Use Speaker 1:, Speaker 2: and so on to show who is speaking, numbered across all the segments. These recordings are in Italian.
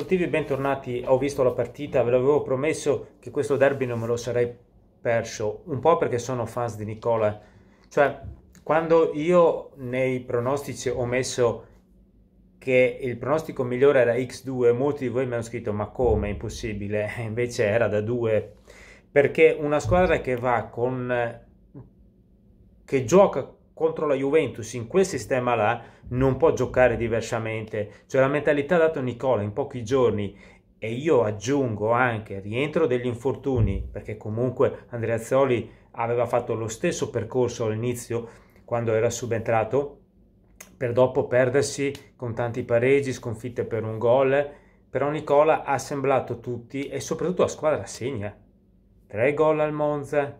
Speaker 1: Sportivi, bentornati. Ho visto la partita, ve l'avevo promesso che questo derby non me lo sarei perso, un po' perché sono fans di Nicola. Cioè, quando io nei pronostici ho messo che il pronostico migliore era X2, molti di voi mi hanno scritto ma come, è impossibile, invece era da 2, perché una squadra che va con... che gioca contro la Juventus in quel sistema là non può giocare diversamente. Cioè la mentalità ha dato Nicola in pochi giorni e io aggiungo anche rientro degli infortuni, perché comunque Andrea Zoli aveva fatto lo stesso percorso all'inizio quando era subentrato, per dopo perdersi con tanti pareggi, sconfitte per un gol, però Nicola ha assemblato tutti e soprattutto la squadra segna. Tre gol al Monza,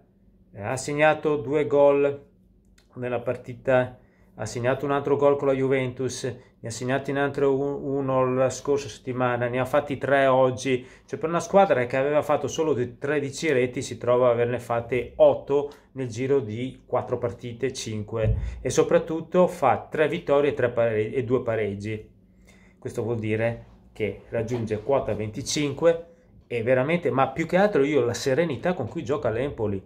Speaker 1: ha segnato due gol nella partita, ha segnato un altro gol con la Juventus, ne ha segnati un altro uno la scorsa settimana, ne ha fatti tre oggi, cioè per una squadra che aveva fatto solo 13 reti si trova ad averne fatte 8 nel giro di 4 partite, 5 e soprattutto fa 3 vittorie e, 3 e 2 pareggi. Questo vuol dire che raggiunge quota 25 e veramente, ma più che altro io la serenità con cui gioca l'Empoli.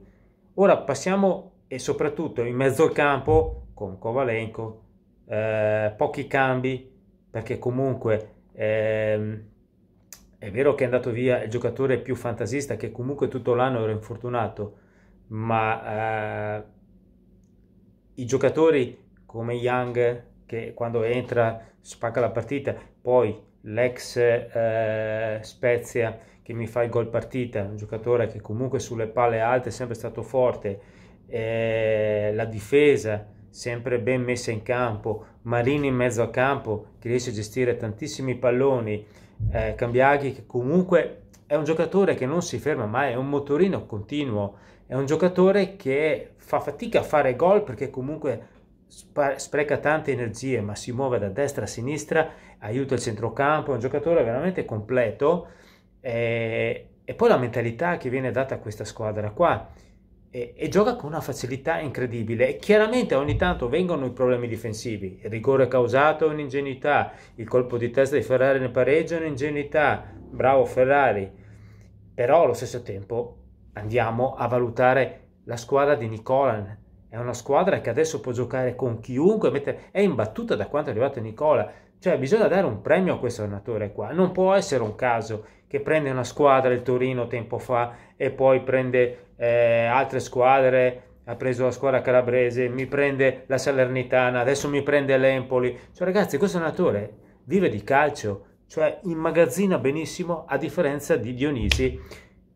Speaker 1: Ora passiamo e soprattutto in mezzo al campo con Kovalenko eh, pochi cambi perché comunque ehm, è vero che è andato via il giocatore più fantasista che comunque tutto l'anno era infortunato ma eh, i giocatori come Young che quando entra spacca la partita poi l'ex eh, Spezia che mi fa il gol partita un giocatore che comunque sulle palle alte è sempre stato forte eh, la difesa sempre ben messa in campo, Marini in mezzo a campo che riesce a gestire tantissimi palloni, eh, Cambiaghi che comunque è un giocatore che non si ferma mai, è un motorino continuo, è un giocatore che fa fatica a fare gol perché comunque spreca tante energie ma si muove da destra a sinistra, aiuta il centrocampo, è un giocatore veramente completo eh, e poi la mentalità che viene data a questa squadra qua e, e gioca con una facilità incredibile. E chiaramente ogni tanto vengono i problemi difensivi, il rigore causato è un'ingenuità, il colpo di testa di Ferrari nel pareggio è un'ingenuità, bravo Ferrari, però allo stesso tempo andiamo a valutare la squadra di Nicolan. È una squadra che adesso può giocare con chiunque, è imbattuta da quanto è arrivato Nicola cioè bisogna dare un premio a questo allenatore qua, non può essere un caso che prende una squadra il Torino tempo fa e poi prende eh, altre squadre, ha preso la squadra calabrese, mi prende la Salernitana, adesso mi prende l'Empoli. Cioè ragazzi, questo allenatore vive di calcio, cioè immagazzina benissimo a differenza di Dionisi.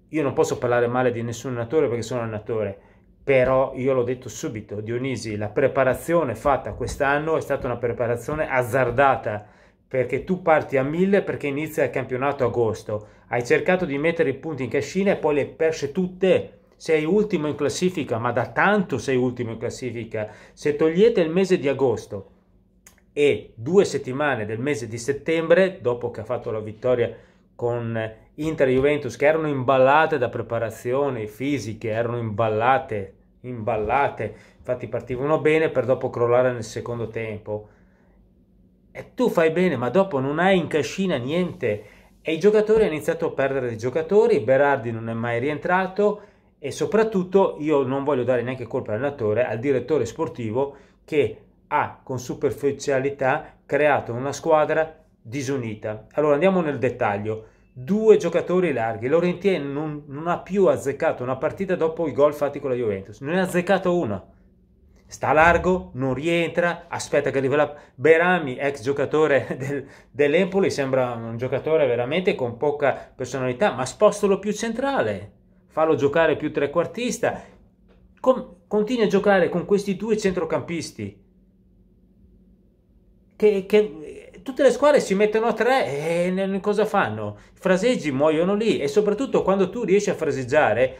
Speaker 1: Io non posso parlare male di nessun allenatore perché sono allenatore, però io l'ho detto subito, Dionisi, la preparazione fatta quest'anno è stata una preparazione azzardata, perché tu parti a mille perché inizia il campionato agosto, hai cercato di mettere i punti in cascina e poi le hai perse tutte, sei ultimo in classifica, ma da tanto sei ultimo in classifica, se togliete il mese di agosto e due settimane del mese di settembre, dopo che ha fatto la vittoria con Inter e Juventus, che erano imballate da preparazioni fisiche, erano imballate imballate, infatti partivano bene per dopo crollare nel secondo tempo. E tu fai bene, ma dopo non hai in cascina niente. E i giocatori hanno iniziato a perdere dei giocatori, Berardi non è mai rientrato e soprattutto io non voglio dare neanche colpa all'allenatore, al direttore sportivo che ha con superficialità creato una squadra disunita. Allora andiamo nel dettaglio due giocatori larghi. Laurentier non, non, ha più azzeccato una partita dopo i gol fatti con la Juventus, non ne ha azzeccato una. Sta largo, non rientra, aspetta che arriva la... Berami, ex giocatore del, dell'Empoli, sembra un giocatore veramente con poca personalità, ma spostalo più centrale, fallo giocare più trequartista, Com- continui a giocare con questi due centrocampisti che, che tutte le squadre si mettono a tre e cosa fanno? I fraseggi muoiono lì e soprattutto quando tu riesci a fraseggiare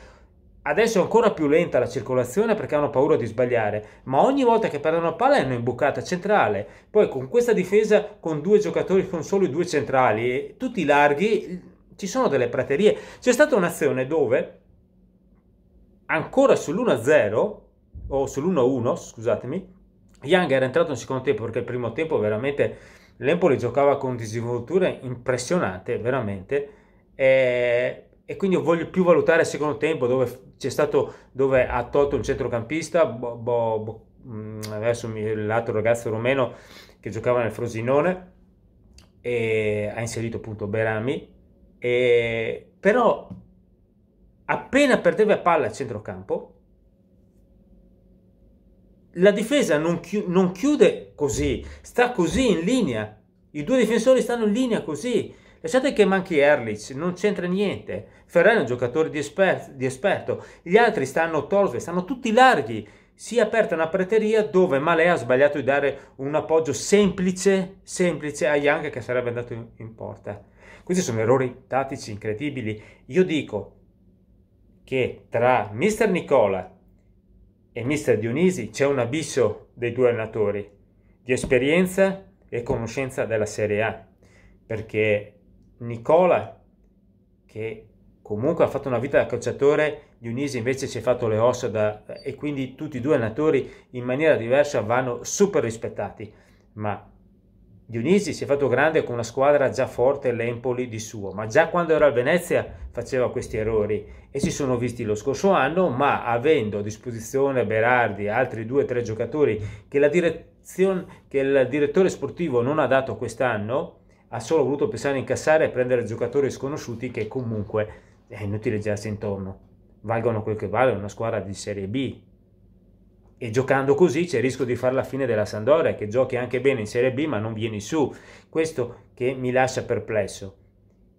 Speaker 1: Adesso è ancora più lenta la circolazione perché hanno paura di sbagliare, ma ogni volta che perdono palla è un'imbucata centrale. Poi con questa difesa con due giocatori, con solo i due centrali, tutti larghi, ci sono delle praterie. C'è stata un'azione dove ancora sull'1-0 o sull'1-1, scusatemi, Young era entrato in secondo tempo perché il primo tempo veramente L'Empoli giocava con disinvolture impressionante, veramente, e, e quindi voglio più valutare il secondo tempo dove, c'è stato, dove ha tolto un centrocampista, bo, bo, bo, mm, adesso l'altro ragazzo romeno che giocava nel Frosinone, e ha inserito appunto Berami, e, però appena perdeva palla al centrocampo, la difesa non, chi- non, chiude così, sta così in linea. I due difensori stanno in linea così. Lasciate che manchi Erlich, non c'entra niente. Ferrari è un giocatore di, esper- di esperto. Gli altri stanno torsi, stanno tutti larghi. Si è aperta una prateria dove Malea ha sbagliato di dare un appoggio semplice, semplice a Young che sarebbe andato in, in porta. Questi sono errori tattici incredibili. Io dico che tra Mister Nicola e mister Dionisi c'è un abisso dei due allenatori di esperienza e conoscenza della Serie A perché Nicola che comunque ha fatto una vita da calciatore Dionisi invece si è fatto le ossa da, e quindi tutti e due allenatori in maniera diversa vanno super rispettati ma Dionisi si è fatto grande con una squadra già forte, l'Empoli di suo, ma già quando era al Venezia faceva questi errori e si sono visti lo scorso anno, ma avendo a disposizione Berardi e altri due o tre giocatori che, che il direttore sportivo non ha dato quest'anno, ha solo voluto pensare a incassare e prendere giocatori sconosciuti che comunque è inutile girarsi intorno, valgono quel che vale una squadra di Serie B, e giocando così c'è il rischio di fare la fine della Sandoria, che giochi anche bene in Serie B ma non vieni su, questo che mi lascia perplesso.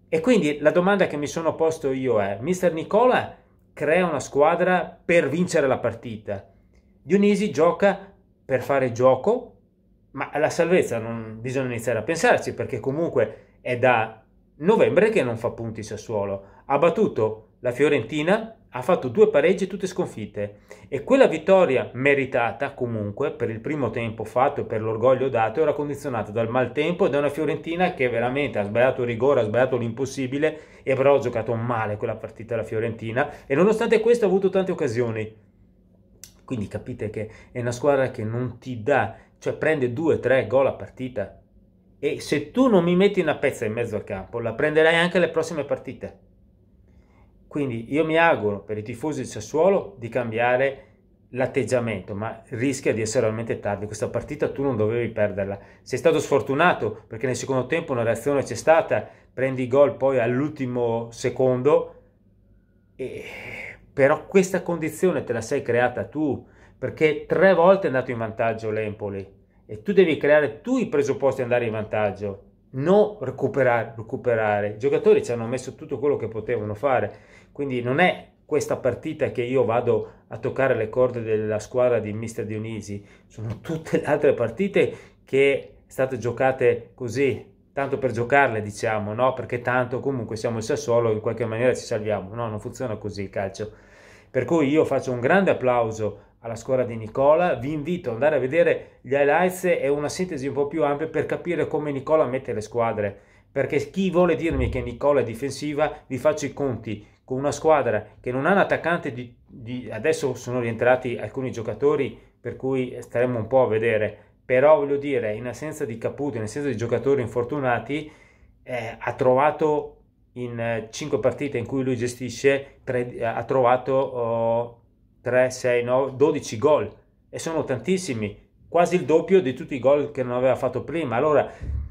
Speaker 1: E quindi la domanda che mi sono posto io è, mister Nicola crea una squadra per vincere la partita, Dionisi gioca per fare gioco, ma alla salvezza non bisogna iniziare a pensarci perché comunque è da novembre che non fa punti Sassuolo, ha battuto la Fiorentina ha fatto due pareggi tutte sconfitte e quella vittoria meritata comunque per il primo tempo fatto e per l'orgoglio dato era condizionata dal maltempo e da una Fiorentina che veramente ha sbagliato il rigore, ha sbagliato l'impossibile e però ha giocato male quella partita la Fiorentina e nonostante questo ha avuto tante occasioni. Quindi capite che è una squadra che non ti dà, cioè prende 2-3 gol a partita e se tu non mi metti una pezza in mezzo al campo la prenderai anche alle prossime partite. Quindi io mi auguro per i tifosi del Sassuolo di cambiare l'atteggiamento, ma rischia di essere veramente tardi. Questa partita tu non dovevi perderla. Sei stato sfortunato perché nel secondo tempo una reazione c'è stata, prendi gol poi all'ultimo secondo, e... però questa condizione te la sei creata tu, perché tre volte è andato in vantaggio l'Empoli e tu devi creare tu i presupposti ad andare in vantaggio non recuperare, recuperare. I giocatori ci hanno messo tutto quello che potevano fare, quindi non è questa partita che io vado a toccare le corde della squadra di Mister Dionisi, sono tutte le altre partite che state giocate così, tanto per giocarle diciamo, no? perché tanto comunque siamo il Sassuolo, in qualche maniera ci salviamo, no, non funziona così il calcio. Per cui io faccio un grande applauso alla squadra di Nicola. Vi invito ad andare a vedere gli highlights e una sintesi un po' più ampia per capire come Nicola mette le squadre. Perché chi vuole dirmi che Nicola è difensiva, vi faccio i conti con una squadra che non ha un attaccante di, di, adesso sono rientrati alcuni giocatori per cui staremo un po' a vedere però voglio dire in assenza di Caputo in assenza di giocatori infortunati eh, ha trovato in eh, 5 partite in cui lui gestisce tre, eh, ha trovato oh, 3, 6, 9, 12 gol e sono tantissimi, quasi il doppio di tutti i gol che non aveva fatto prima. Allora,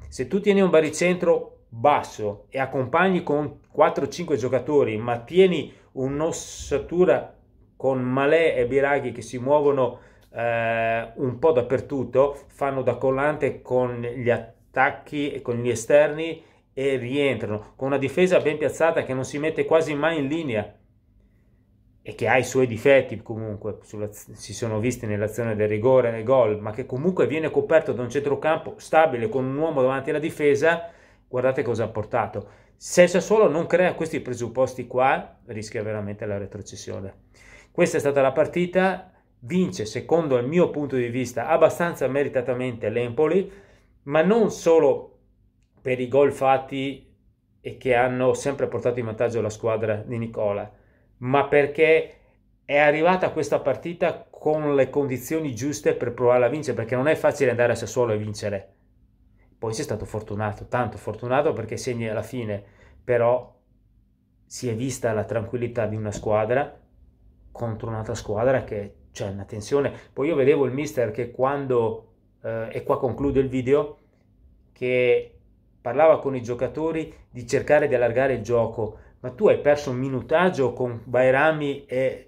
Speaker 1: se tu tieni un baricentro basso e accompagni con 4-5 giocatori, ma tieni un'ossatura con Malè e Biraghi che si muovono eh, un po' dappertutto, fanno da collante con gli attacchi e con gli esterni e rientrano, con una difesa ben piazzata che non si mette quasi mai in linea e che ha i suoi difetti comunque, sulla, si sono visti nell'azione del rigore, nel gol, ma che comunque viene coperto da un centrocampo stabile con un uomo davanti alla difesa, guardate cosa ha portato. Se il Sassuolo non crea questi presupposti qua, rischia veramente la retrocessione. Questa è stata la partita, vince secondo il mio punto di vista abbastanza meritatamente l'Empoli, ma non solo per i gol fatti e che hanno sempre portato in vantaggio la squadra di Nicola, ma perché è arrivata questa partita con le condizioni giuste per provare a vincere, perché non è facile andare a Sassuolo e vincere. Poi si è stato fortunato, tanto fortunato perché segni alla fine, però si è vista la tranquillità di una squadra contro un'altra squadra che c'è cioè, una tensione. Poi io vedevo il mister che quando, eh, e qua concludo il video, che parlava con i giocatori di cercare di allargare il gioco, ma tu hai perso un minutaggio con Bairami e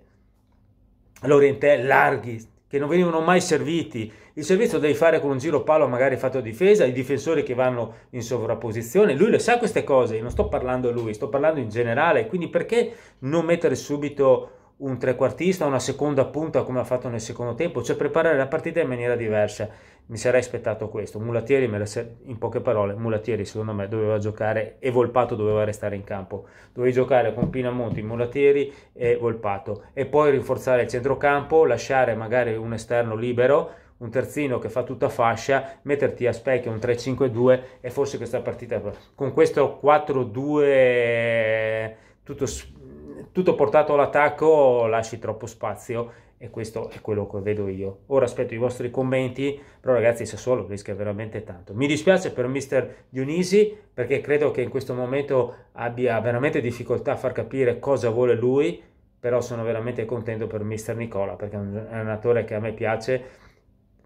Speaker 1: Lorentè larghi che non venivano mai serviti. Il servizio devi fare con un giro palo magari fatto a difesa, i difensori che vanno in sovrapposizione, lui lo sa queste cose, io non sto parlando a lui, sto parlando in generale, quindi perché non mettere subito un trequartista, una seconda punta come ha fatto nel secondo tempo, cioè preparare la partita in maniera diversa mi sarei aspettato questo. Mulattieri, in poche parole, Mulatieri secondo me doveva giocare e Volpato doveva restare in campo. Dovevi giocare con Pinamonti, Mulatieri e Volpato e poi rinforzare il centrocampo, lasciare magari un esterno libero, un terzino che fa tutta fascia, metterti a specchio un 3-5-2 e forse questa partita con questo 4-2 tutto, tutto portato all'attacco lasci troppo spazio e questo è quello che vedo io. Ora aspetto i vostri commenti, però ragazzi Sassuolo rischia veramente tanto. Mi dispiace per mister Dionisi perché credo che in questo momento abbia veramente difficoltà a far capire cosa vuole lui, però sono veramente contento per mister Nicola perché è un, allenatore che a me piace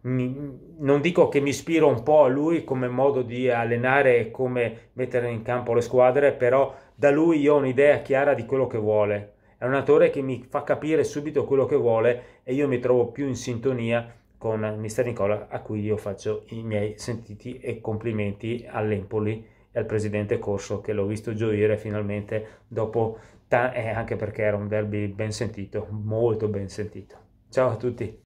Speaker 1: mi, non dico che mi ispiro un po' a lui come modo di allenare e come mettere in campo le squadre, però da lui io ho un'idea chiara di quello che vuole è un attore che mi fa capire subito quello che vuole e io mi trovo più in sintonia con Mister Nicola a cui io faccio i miei sentiti e complimenti all'Empoli e al presidente Corso che l'ho visto gioire finalmente dopo ta- eh, anche perché era un derby ben sentito, molto ben sentito. Ciao a tutti!